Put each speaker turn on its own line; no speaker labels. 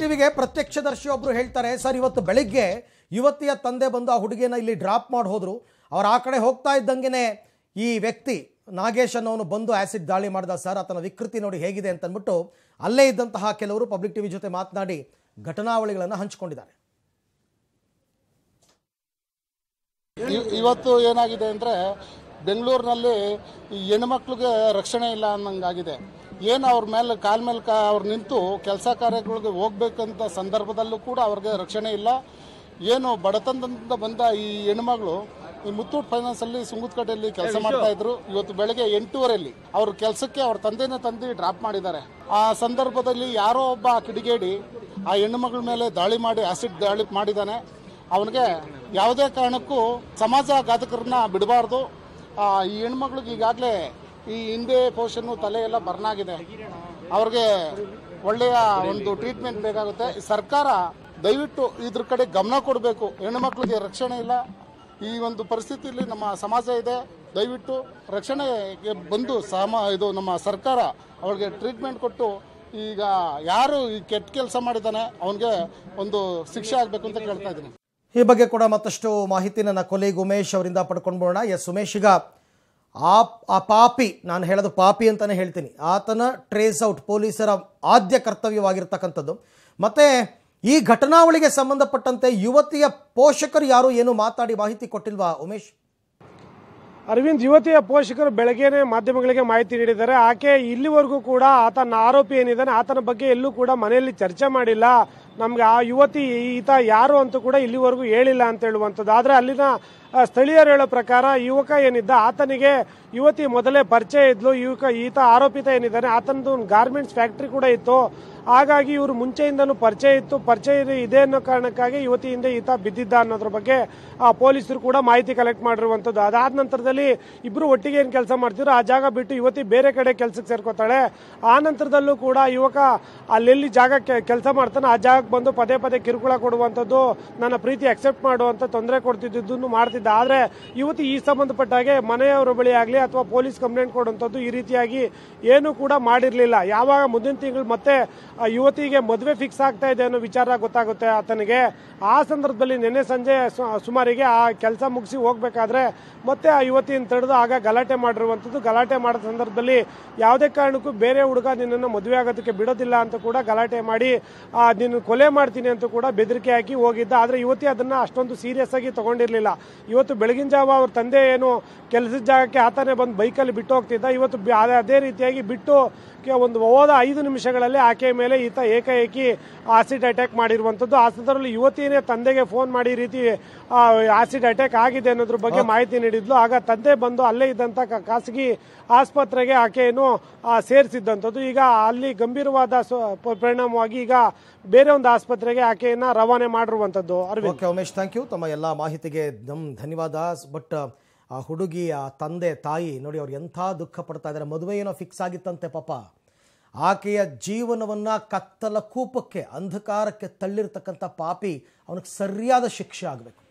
ಟಿವಿಗೆ ದರ್ಶಿ ಒಬ್ಬರು ಹೇಳ್ತಾರೆ ಸರ್ ಇವತ್ತು ಬೆಳಿಗ್ಗೆ ಯುವತಿಯ ತಂದೆ ಬಂದು ಆ ಹುಡುಗಿಯನ್ನು ಇಲ್ಲಿ ಡ್ರಾಪ್ ಮಾಡಿ ಹೋದ್ರು ಅವ್ರು ಆ ಕಡೆ ಹೋಗ್ತಾ ಇದ್ದಂಗೆ ಈ ವ್ಯಕ್ತಿ ನಾಗೇಶ್ ಅನ್ನೋನು ಬಂದು ಆ್ಯಸಿಡ್ ದಾಳಿ ಮಾಡಿದ ಸರ್ ಆತನ ವಿಕೃತಿ ನೋಡಿ ಹೇಗಿದೆ ಅಂತ ಅಂದ್ಬಿಟ್ಟು ಅಲ್ಲೇ ಇದ್ದಂತಹ ಕೆಲವರು ಪಬ್ಲಿಕ್ ಟಿವಿ ಜೊತೆ ಮಾತನಾಡಿ ಘಟನಾವಳಿಗಳನ್ನು ಹಂಚಿಕೊಂಡಿದ್ದಾರೆ ಇವತ್ತು ಏನಾಗಿದೆ ಅಂದರೆ ಬೆಂಗಳೂರಿನಲ್ಲಿ
ಹೆಣ್ಮಕ್ಳಿಗೆ ರಕ್ಷಣೆ ಇಲ್ಲ ಅನ್ನಂಗಾಗಿದೆ ಏನು ಅವ್ರ ಮೇಲೆ ಕಾಲ್ ಮೇಲೆ ಕಾ ಅವ್ರು ನಿಂತು ಕೆಲಸ ಕಾರ್ಯಗಳಿಗೆ ಹೋಗ್ಬೇಕಂತ ಸಂದರ್ಭದಲ್ಲೂ ಕೂಡ ಅವ್ರಿಗೆ ರಕ್ಷಣೆ ಇಲ್ಲ ಏನು ಬಡತನದಿಂದ ಬಂದ ಈ ಹೆಣ್ಮಗಳು ಈ ಮುತ್ತೂಟ್ ಅಲ್ಲಿ ಸುಂಗುತ್ಕಟ್ಟೆಯಲ್ಲಿ ಕೆಲಸ ಮಾಡ್ತಾ ಇದ್ರು ಇವತ್ತು ಬೆಳಗ್ಗೆ ಎಂಟೂವರೆಯಲ್ಲಿ ಅವ್ರ ಕೆಲಸಕ್ಕೆ ಅವ್ರ ತಂದೆನೇ ತಂದಿ ಡ್ರಾಪ್ ಮಾಡಿದ್ದಾರೆ ಆ ಸಂದರ್ಭದಲ್ಲಿ ಯಾರೋ ಒಬ್ಬ ಕಿಡಿಗೇಡಿ ಆ ಹೆಣ್ಣುಮಗಳ ಮೇಲೆ ದಾಳಿ ಮಾಡಿ ಆಸಿಡ್ ದಾಳಿ ಮಾಡಿದ್ದಾನೆ ಅವನಿಗೆ ಯಾವುದೇ ಕಾರಣಕ್ಕೂ ಸಮಾಜ ಘಾತಕರನ್ನ ಬಿಡಬಾರ್ದು ಈ ಹೆಣ್ಮಗಳಿಗೆ ಈಗಾಗಲೇ ಈ ಹಿಂದೆ ಪೋಷನು ತಲೆ ಎಲ್ಲ ಬರ್ನಾಗಿದೆ ಅವ್ರಿಗೆ ಒಳ್ಳೆಯ ಒಂದು ಟ್ರೀಟ್ಮೆಂಟ್ ಬೇಕಾಗುತ್ತೆ ಸರ್ಕಾರ ದಯವಿಟ್ಟು ಇದ್ರ ಕಡೆ ಗಮನ ಕೊಡಬೇಕು ಮಕ್ಕಳಿಗೆ ರಕ್ಷಣೆ ಇಲ್ಲ ಈ ಒಂದು ಪರಿಸ್ಥಿತಿಯಲ್ಲಿ ನಮ್ಮ ಸಮಾಜ ಇದೆ ದಯವಿಟ್ಟು ರಕ್ಷಣೆಗೆ ಬಂದು ಸಮ ಇದು ನಮ್ಮ ಸರ್ಕಾರ ಅವ್ರಿಗೆ ಟ್ರೀಟ್ಮೆಂಟ್ ಕೊಟ್ಟು ಈಗ ಯಾರು ಈ ಕೆಟ್ಟ ಕೆಲಸ ಮಾಡಿದ್ದಾನೆ ಅವನಿಗೆ ಒಂದು ಶಿಕ್ಷೆ ಆಗಬೇಕು ಅಂತ ಕೇಳ್ತಾ ಇದ್ದೀನಿ
ಈ ಬಗ್ಗೆ ಕೂಡ ಮತ್ತಷ್ಟು ಮಾಹಿತಿ ನನ್ನ ಕೊಲೆ ಉಮೇಶ್ ಅವರಿಂದ ಪಡ್ಕೊಂಡು ಬರೋಣ ಎಸ್ ಉಮೇಶ್ ಈಗ ಆ ಪಾಪಿ ನಾನು ಹೇಳೋದು ಪಾಪಿ ಅಂತಲೇ ಹೇಳ್ತೀನಿ ಆತನ ಟ್ರೇಸ್ ಔಟ್ ಪೊಲೀಸರ ಆದ್ಯ ಕರ್ತವ್ಯವಾಗಿರ್ತಕ್ಕಂಥದ್ದು ಮತ್ತು ಈ ಘಟನಾವಳಿಗೆ ಸಂಬಂಧಪಟ್ಟಂತೆ ಯುವತಿಯ ಪೋಷಕರು ಯಾರು
ಏನು ಮಾತಾಡಿ ಮಾಹಿತಿ ಕೊಟ್ಟಿಲ್ವಾ ಉಮೇಶ್ ಅರವಿಂದ್ ಯುವತಿಯ ಪೋಷಕರು ಬೆಳಗ್ಗೆನೆ ಮಾಧ್ಯಮಗಳಿಗೆ ಮಾಹಿತಿ ನೀಡಿದ್ದಾರೆ ಆಕೆ ಇಲ್ಲಿವರೆಗೂ ಕೂಡ ಆತನ ಆರೋಪಿ ಏನಿದ್ದಾನೆ ಆತನ ಬಗ್ಗೆ ಎಲ್ಲೂ ಕೂಡ ಮನೆಯಲ್ಲಿ ಚರ್ಚೆ ಮಾಡಿಲ್ಲ ನಮ್ಗೆ ಆ ಯುವತಿ ಈತ ಯಾರು ಅಂತೂ ಕೂಡ ಇಲ್ಲಿವರೆಗೂ ಹೇಳಿಲ್ಲ ಅಂತ ಹೇಳುವಂಥದ್ದು ಆದರೆ ಅಲ್ಲಿನ ಸ್ಥಳೀಯರು ಹೇಳೋ ಪ್ರಕಾರ ಯುವಕ ಏನಿದ್ದ ಆತನಿಗೆ ಯುವತಿ ಮೊದಲೇ ಪರಿಚಯ ಇದ್ಲು ಯುವಕ ಈತ ಆರೋಪಿತ ಏನಿದ್ದಾನೆ ಆತನದು ಒಂದು ಗಾರ್ಮೆಂಟ್ಸ್ ಫ್ಯಾಕ್ಟ್ರಿ ಕೂಡ ಇತ್ತು ಹಾಗಾಗಿ ಇವರು ಮುಂಚೆಯಿಂದಲೂ ಪರಿಚಯ ಇತ್ತು ಪರಿಚಯ ಇದೆ ಅನ್ನೋ ಕಾರಣಕ್ಕಾಗಿ ಯುವತಿಯಿಂದ ಈತ ಬಿದ್ದಿದ್ದ ಅನ್ನೋದ್ರ ಬಗ್ಗೆ ಆ ಪೊಲೀಸರು ಕೂಡ ಮಾಹಿತಿ ಕಲೆಕ್ಟ್ ಮಾಡಿರುವಂಥದ್ದು ಅದಾದ ನಂತರದಲ್ಲಿ ಇಬ್ಬರು ಒಟ್ಟಿಗೆ ಏನು ಕೆಲಸ ಮಾಡ್ತಿದ್ರು ಆ ಜಾಗ ಬಿಟ್ಟು ಯುವತಿ ಬೇರೆ ಕಡೆ ಕೆಲಸಕ್ಕೆ ಸೇರ್ಕೋತಾಳೆ ಆ ನಂತರದಲ್ಲೂ ಕೂಡ ಯುವಕ ಅಲ್ಲೆಲ್ಲಿ ಜಾಗಕ್ಕೆ ಕೆಲಸ ಮಾಡ್ತಾನೆ ಆ ಜಾಗಕ್ಕೆ ಬಂದು ಪದೇ ಪದೇ ಕಿರುಕುಳ ಕೊಡುವಂಥದ್ದು ನನ್ನ ಪ್ರೀತಿ ಅಕ್ಸೆಪ್ಟ್ ಮಾಡುವಂಥ ತೊಂದರೆ ಕೊಡ್ತಿದ್ದನ್ನು ಮಾಡ್ತಿದ್ದ ಮಾಡ್ತಿದ್ದ ಆದರೆ ಯುವತಿ ಈ ಸಂಬಂಧಪಟ್ಟಾಗೆ ಮನೆಯವರ ಬಳಿ ಆಗಲಿ ಅಥವಾ ಪೊಲೀಸ್ ಕಂಪ್ಲೇಂಟ್ ಕೊಡುವಂಥದ್ದು ಈ ರೀತಿಯಾಗಿ ಏನೂ ಕೂಡ ಮಾಡಿರಲಿಲ್ಲ ಯಾವಾಗ ಮುಂದಿನ ತಿಂಗಳು ಮತ್ತೆ ಯುವತಿಗೆ ಮದುವೆ ಫಿಕ್ಸ್ ಆಗ್ತಾ ಇದೆ ಅನ್ನೋ ವಿಚಾರ ಗೊತ್ತಾಗುತ್ತೆ ಆತನಿಗೆ ಆ ಸಂದರ್ಭದಲ್ಲಿ ನಿನ್ನೆ ಸಂಜೆ ಸುಮಾರಿಗೆ ಆ ಕೆಲಸ ಮುಗಿಸಿ ಹೋಗಬೇಕಾದ್ರೆ ಮತ್ತೆ ಆ ಯುವತಿಯನ್ನು ತಡೆದು ಆಗ ಗಲಾಟೆ ಮಾಡಿರುವಂಥದ್ದು ಗಲಾಟೆ ಮಾಡಿದ ಸಂದರ್ಭದಲ್ಲಿ ಯಾವುದೇ ಕಾರಣಕ್ಕೂ ಬೇರೆ ಹುಡುಗ ನಿನ್ನನ್ನು ಮದುವೆ ಆಗೋದಕ್ಕೆ ಬಿಡೋದಿಲ್ಲ ಅಂತ ಕೂಡ ಗಲಾಟೆ ಮಾಡಿ ನಿನ್ನ ಕೊಲೆ ಮಾಡ್ತೀನಿ ಅಂತ ಕೂಡ ಬೆದರಿಕೆ ಹಾಕಿ ಹೋಗಿದ್ದ ಆದರೆ ಯುವತಿ ಅದನ್ನು ಅಷ್ಟೊಂದು ಸೀರಿಯಸ್ ಆಗಿ ತಗೊಂಡಿರಲಿಲ್ಲ ಇವತ್ತು ಬೆಳಗಿನ ಜಾವ ಅವ್ರ ತಂದೆ ಏನು ಕೆಲಸದ ಜಾಗಕ್ಕೆ ಆತನೇ ಬಂದು ಬೈಕಲ್ಲಿ ಬಿಟ್ಟು ಹೋಗ್ತಿದ್ದ ಇವತ್ತು ಅದೇ ರೀತಿಯಾಗಿ ಬಿಟ್ಟು ಒಂದು ಹೋದ ಐದು ನಿಮಿಷಗಳಲ್ಲಿ ಆಕೆಯ ಮೇಲೆ ಈತ ಏಕಾಏಕಿ ಆಸಿಡ್ ಅಟ್ಯಾಕ್ ಮಾಡಿರುವಂಥದ್ದು ಆ ಸಂದರ್ಭದಲ್ಲಿ ಯುವತಿಯೇ ತಂದೆಗೆ ಫೋನ್ ಮಾಡಿ ರೀತಿ ಆಸಿಡ್ ಅಟ್ಯಾಕ್ ಆಗಿದೆ ಅನ್ನೋದ್ರ ಬಗ್ಗೆ ಮಾಹಿತಿ ನೀಡಿದ್ಲು ಆಗ ತಂದೆ ಬಂದು ಅಲ್ಲೇ ಇದ್ದಂಥ ಖಾಸಗಿ ಆಸ್ಪತ್ರೆಗೆ ಆಕೆಯನ್ನು ಸೇರಿಸಿದ್ದಂಥದ್ದು ಈಗ ಅಲ್ಲಿ ಗಂಭೀರವಾದ ಪರಿಣಾಮವಾಗಿ ಈಗ ಬೇರೆ ಒಂದು ಆಸ್ಪತ್ರೆಗೆ ಆಕೆಯನ್ನು ರವಾನೆ ಮಾಡಿರುವಂಥದ್ದು ಉಮೇಶ್ ಥ್ಯಾಂಕ್ ಯು ತಮ್ಮ ಎಲ್ಲ
ಮಾಹಿತಿಗೆ ಧನ್ಯವಾದ ಬಟ್ ಆ ಹುಡುಗಿಯ ತಂದೆ ತಾಯಿ ನೋಡಿ ಅವ್ರು ಎಂಥ ದುಃಖ ಪಡ್ತಾ ಇದ್ದಾರೆ ಮದುವೆ ಏನೋ ಫಿಕ್ಸ್ ಆಗಿತ್ತಂತೆ ಪಾಪ ಆಕೆಯ ಜೀವನವನ್ನು ಕತ್ತಲ ಕೂಪಕ್ಕೆ ಅಂಧಕಾರಕ್ಕೆ ತಳ್ಳಿರ್ತಕ್ಕಂಥ ಪಾಪಿ ಅವನಿಗೆ ಸರಿಯಾದ ಶಿಕ್ಷೆ ಆಗಬೇಕು